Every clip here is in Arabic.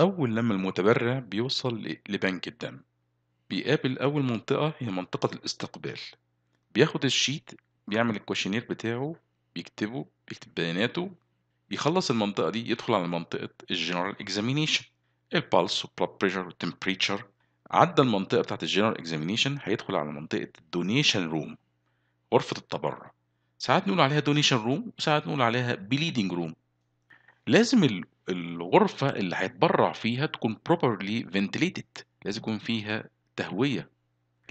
أول لما المتبرع بيوصل لبنك الدم بيقابل أول منطقة هي منطقة الاستقبال بياخد الشيت بيعمل الكوشنير بتاعه بيكتبه بيكتب بياناته يخلص المنطقة دي يدخل على منطقة الجنرال اكزامينيشن البالس والبلاد بريشر والتمبريتشر عدى المنطقة بتاعت الجنرال اكزامينيشن هيدخل على منطقة الدونيشن روم غرفة التبرع ساعات نقول عليها دونيشن روم وساعات نقول عليها بليدنج روم لازم الغرفة اللي هيتبرع فيها تكون properly ventilated لازم يكون فيها تهوية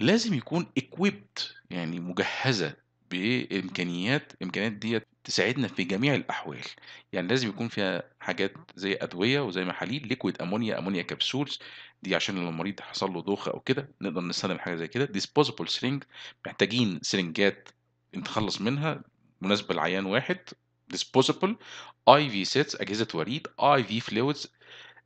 لازم يكون equipped يعني مجهزة بإمكانيات الإمكانيات ديت تساعدنا في جميع الأحوال يعني لازم يكون فيها حاجات زي أدوية وزي محاليل ليكويد أمونيا أمونيا كبسولز دي عشان لو المريض حصل له دوخة أو كده نقدر نستخدم حاجة زي كده disposable syringe محتاجين سرنجات نتخلص منها مناسبة لعيان واحد disposable IV sets اجهزه وريد IV fluids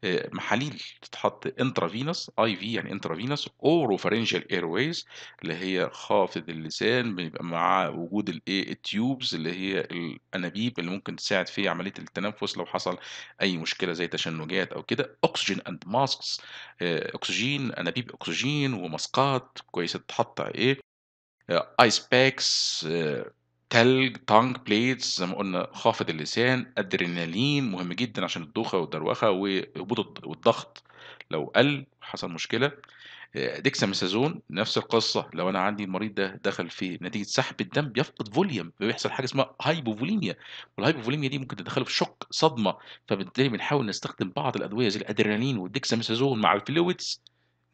آه، محاليل تتحط intravenous IV يعني intravenous oropharyngeal airways اللي هي خافض اللسان بيبقى مع وجود الايه التيوبز اللي هي الانابيب اللي ممكن تساعد في عمليه التنفس لو حصل اي مشكله زي تشنجات او كده oxygen اند آه، ماسكس اكسجين انابيب اكسجين ومسقات كويسه تتحط ايه ايس باكس تلج، تانج بليتس زي ما قلنا خافض اللسان، أدرينالين مهم جدًا عشان الدوخة والدروخة وهبوط والضغط لو قَل حصل مشكلة، آه، ديكساميثازون نفس القصة، لو أنا عندي المريض ده دخل في نتيجة سحب الدم بيفقد فوليوم بيحصل حاجة اسمها هايبوفوليميا والهايبوفوليميا دي ممكن تدخّله في شوك، صدمة، فبالتالي بنحاول نستخدم بعض الأدوية زي الأدرينالين والديكساميثازون مع الفلويدز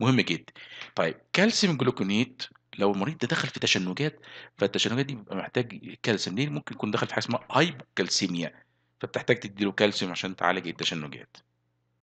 مهم جدًا. طيب كالسيوم جلوكونيت لو المريض ده دخل في تشنجات فالتشنجات دي بيبقى محتاج كالسيوم ليه ممكن يكون دخل في حاجه اسمها هايبوكالسيميا فبتحتاج تديله كالسيوم عشان تعالج التشنجات